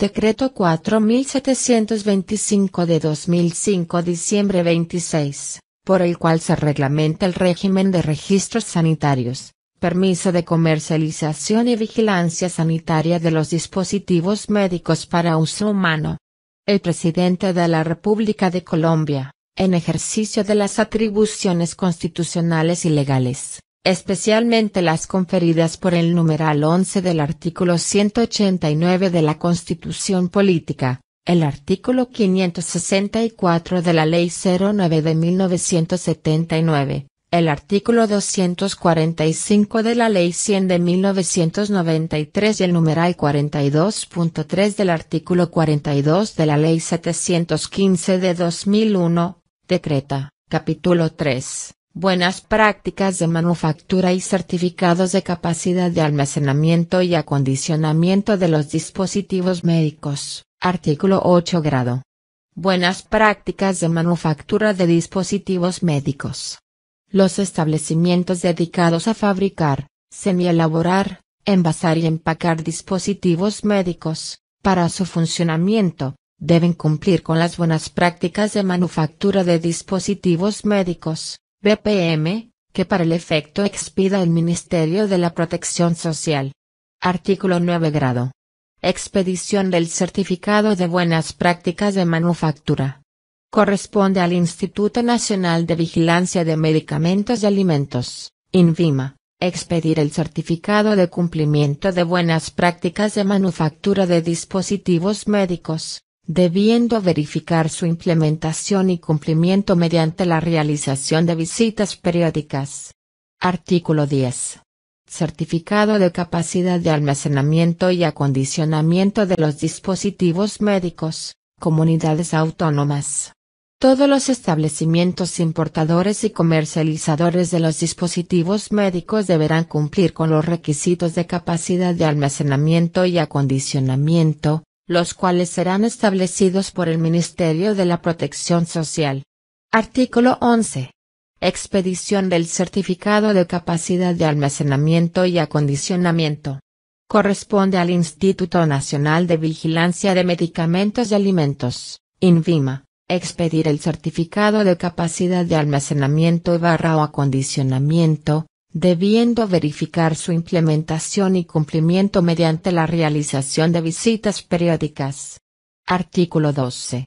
Decreto 4725 de 2005 diciembre 26, por el cual se reglamenta el régimen de registros sanitarios, permiso de comercialización y vigilancia sanitaria de los dispositivos médicos para uso humano. El presidente de la República de Colombia, en ejercicio de las atribuciones constitucionales y legales, especialmente las conferidas por el numeral 11 del artículo 189 de la Constitución Política, el artículo 564 de la Ley 09 de 1979, el artículo 245 de la Ley 100 de 1993 y el numeral 42.3 del artículo 42 de la Ley 715 de 2001, decreta, capítulo 3 buenas prácticas de manufactura y certificados de capacidad de almacenamiento y acondicionamiento de los dispositivos médicos, artículo 8 grado. Buenas prácticas de manufactura de dispositivos médicos. Los establecimientos dedicados a fabricar, semielaborar, envasar y empacar dispositivos médicos, para su funcionamiento, deben cumplir con las buenas prácticas de manufactura de dispositivos médicos, BPM, que para el efecto expida el Ministerio de la Protección Social. Artículo 9 grado. Expedición del Certificado de Buenas Prácticas de Manufactura. Corresponde al Instituto Nacional de Vigilancia de Medicamentos y Alimentos, INVIMA, expedir el Certificado de Cumplimiento de Buenas Prácticas de Manufactura de Dispositivos Médicos, debiendo verificar su implementación y cumplimiento mediante la realización de visitas periódicas. Artículo 10. Certificado de capacidad de almacenamiento y acondicionamiento de los dispositivos médicos, comunidades autónomas. Todos los establecimientos importadores y comercializadores de los dispositivos médicos deberán cumplir con los requisitos de capacidad de almacenamiento y acondicionamiento, los cuales serán establecidos por el Ministerio de la Protección Social. Artículo 11. Expedición del certificado de capacidad de almacenamiento y acondicionamiento. Corresponde al Instituto Nacional de Vigilancia de Medicamentos y Alimentos, INVIMA, expedir el certificado de capacidad de almacenamiento y barra o acondicionamiento, debiendo verificar su implementación y cumplimiento mediante la realización de visitas periódicas. Artículo 12.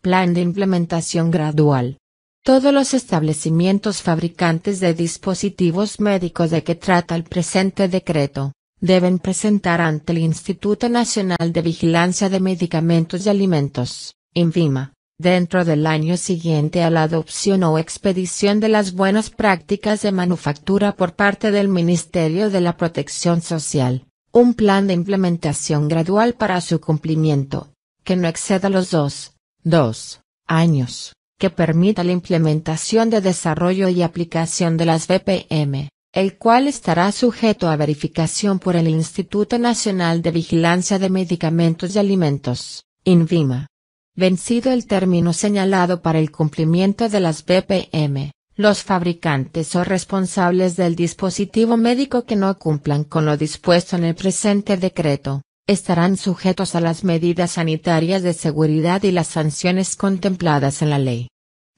Plan de implementación gradual. Todos los establecimientos fabricantes de dispositivos médicos de que trata el presente decreto, deben presentar ante el Instituto Nacional de Vigilancia de Medicamentos y Alimentos, INVIMA, Dentro del año siguiente a la adopción o expedición de las buenas prácticas de manufactura por parte del Ministerio de la Protección Social, un plan de implementación gradual para su cumplimiento, que no exceda los dos, dos años, que permita la implementación de desarrollo y aplicación de las BPM, el cual estará sujeto a verificación por el Instituto Nacional de Vigilancia de Medicamentos y Alimentos, INVIMA. Vencido el término señalado para el cumplimiento de las BPM, los fabricantes o responsables del dispositivo médico que no cumplan con lo dispuesto en el presente decreto, estarán sujetos a las medidas sanitarias de seguridad y las sanciones contempladas en la ley.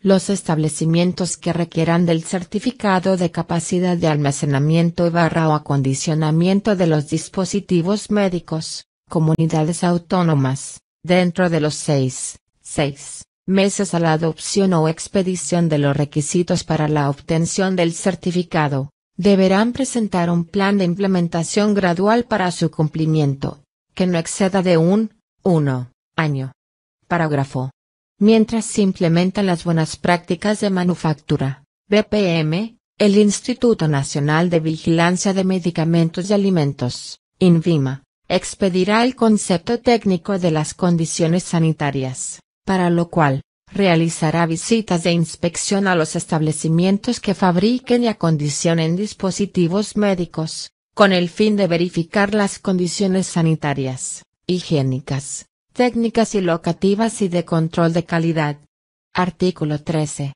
Los establecimientos que requieran del certificado de capacidad de almacenamiento y barra o acondicionamiento de los dispositivos médicos, comunidades autónomas, Dentro de los seis, seis meses a la adopción o expedición de los requisitos para la obtención del certificado, deberán presentar un plan de implementación gradual para su cumplimiento, que no exceda de un uno, año. Parágrafo. Mientras se implementan las buenas prácticas de manufactura, BPM, el Instituto Nacional de Vigilancia de Medicamentos y Alimentos, INVIMA, expedirá el concepto técnico de las condiciones sanitarias, para lo cual, realizará visitas de inspección a los establecimientos que fabriquen y acondicionen dispositivos médicos, con el fin de verificar las condiciones sanitarias, higiénicas, técnicas y locativas y de control de calidad. Artículo 13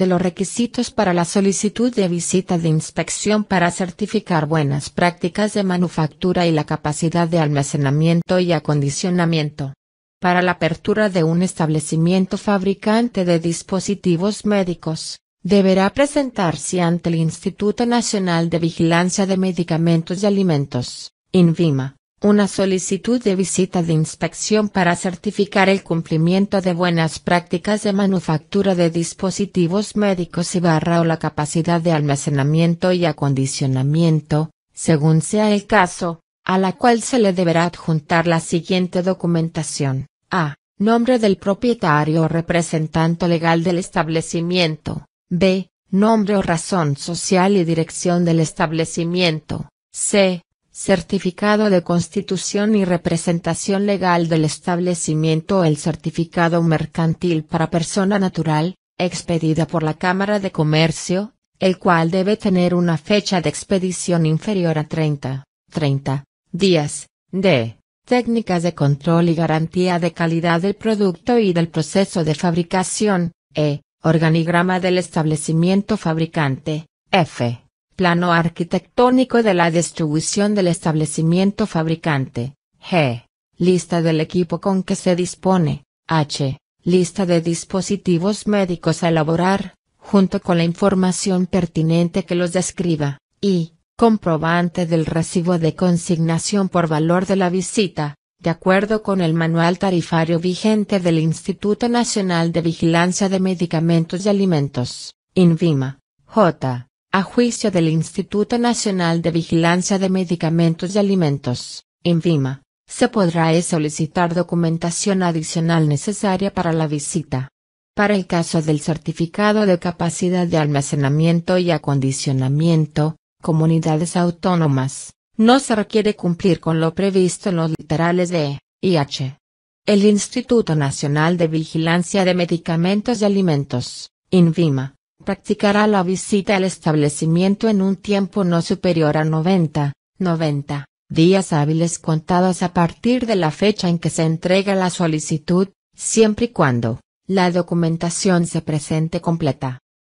de los requisitos para la solicitud de visita de inspección para certificar buenas prácticas de manufactura y la capacidad de almacenamiento y acondicionamiento. Para la apertura de un establecimiento fabricante de dispositivos médicos, deberá presentarse ante el Instituto Nacional de Vigilancia de Medicamentos y Alimentos, INVIMA, una solicitud de visita de inspección para certificar el cumplimiento de buenas prácticas de manufactura de dispositivos médicos y barra o la capacidad de almacenamiento y acondicionamiento, según sea el caso, a la cual se le deberá adjuntar la siguiente documentación. A. Nombre del propietario o representante legal del establecimiento. B. Nombre o razón social y dirección del establecimiento. C Certificado de Constitución y Representación Legal del Establecimiento El certificado mercantil para persona natural, expedida por la Cámara de Comercio, el cual debe tener una fecha de expedición inferior a 30, 30 días, de técnicas de control y garantía de calidad del producto y del proceso de fabricación, e, organigrama del establecimiento fabricante, f, plano arquitectónico de la distribución del establecimiento fabricante. G. Lista del equipo con que se dispone. H. Lista de dispositivos médicos a elaborar, junto con la información pertinente que los describa. Y. Comprobante del recibo de consignación por valor de la visita, de acuerdo con el manual tarifario vigente del Instituto Nacional de Vigilancia de Medicamentos y Alimentos, INVIMA. J. A juicio del Instituto Nacional de Vigilancia de Medicamentos y Alimentos, INVIMA, se podrá solicitar documentación adicional necesaria para la visita. Para el caso del certificado de capacidad de almacenamiento y acondicionamiento, comunidades autónomas, no se requiere cumplir con lo previsto en los literales de IH. El Instituto Nacional de Vigilancia de Medicamentos y Alimentos, INVIMA, practicará la visita al establecimiento en un tiempo no superior a 90, 90 días hábiles contados a partir de la fecha en que se entrega la solicitud, siempre y cuando la documentación se presente completa.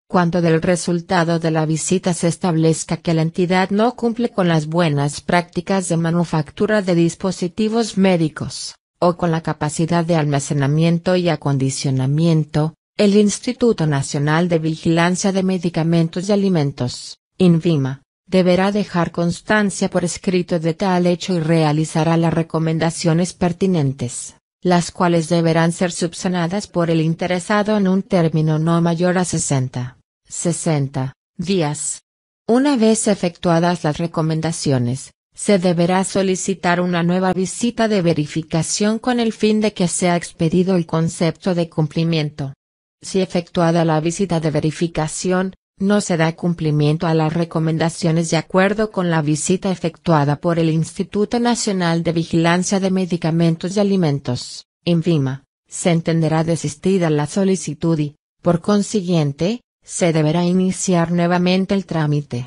Cuando del resultado de la visita se establezca que la entidad no cumple con las buenas prácticas de manufactura de dispositivos médicos, o con la capacidad de almacenamiento y acondicionamiento, el Instituto Nacional de Vigilancia de Medicamentos y Alimentos, INVIMA, deberá dejar constancia por escrito de tal hecho y realizará las recomendaciones pertinentes, las cuales deberán ser subsanadas por el interesado en un término no mayor a 60, 60 días. Una vez efectuadas las recomendaciones, se deberá solicitar una nueva visita de verificación con el fin de que sea expedido el concepto de cumplimiento. Si efectuada la visita de verificación, no se da cumplimiento a las recomendaciones de acuerdo con la visita efectuada por el Instituto Nacional de Vigilancia de Medicamentos y Alimentos, INVIMA, se entenderá desistida la solicitud y, por consiguiente, se deberá iniciar nuevamente el trámite.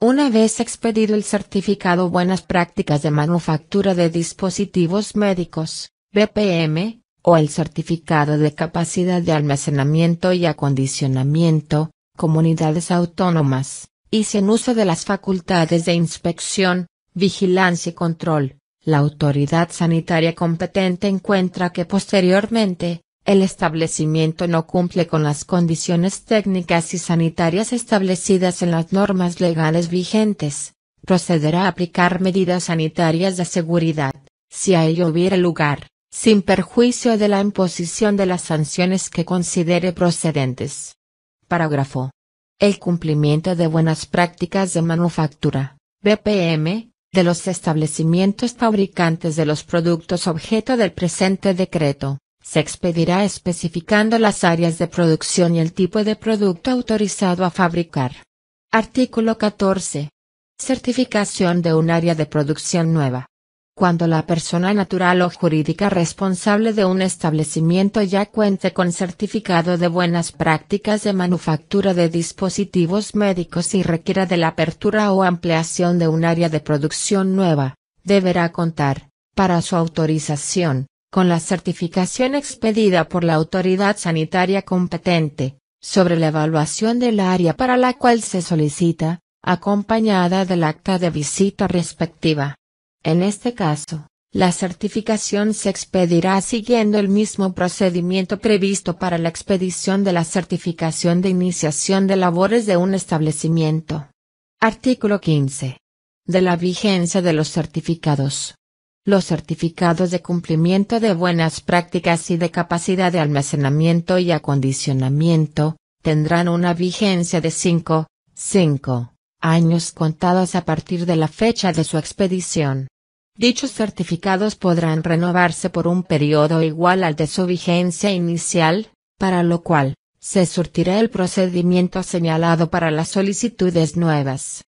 Una vez expedido el certificado Buenas Prácticas de Manufactura de Dispositivos Médicos, BPM, o el Certificado de Capacidad de Almacenamiento y Acondicionamiento, comunidades autónomas, y sin uso de las facultades de inspección, vigilancia y control, la autoridad sanitaria competente encuentra que posteriormente, el establecimiento no cumple con las condiciones técnicas y sanitarias establecidas en las normas legales vigentes, procederá a aplicar medidas sanitarias de seguridad, si a ello hubiera lugar sin perjuicio de la imposición de las sanciones que considere procedentes. Parágrafo. El cumplimiento de buenas prácticas de manufactura, BPM, de los establecimientos fabricantes de los productos objeto del presente decreto, se expedirá especificando las áreas de producción y el tipo de producto autorizado a fabricar. Artículo 14. Certificación de un área de producción nueva cuando la persona natural o jurídica responsable de un establecimiento ya cuente con certificado de buenas prácticas de manufactura de dispositivos médicos y requiera de la apertura o ampliación de un área de producción nueva, deberá contar, para su autorización, con la certificación expedida por la autoridad sanitaria competente, sobre la evaluación del área para la cual se solicita, acompañada del acta de visita respectiva. En este caso, la certificación se expedirá siguiendo el mismo procedimiento previsto para la expedición de la certificación de iniciación de labores de un establecimiento. Artículo 15. De la vigencia de los certificados. Los certificados de cumplimiento de buenas prácticas y de capacidad de almacenamiento y acondicionamiento, tendrán una vigencia de 5, 5 años contados a partir de la fecha de su expedición. Dichos certificados podrán renovarse por un periodo igual al de su vigencia inicial, para lo cual, se surtirá el procedimiento señalado para las solicitudes nuevas.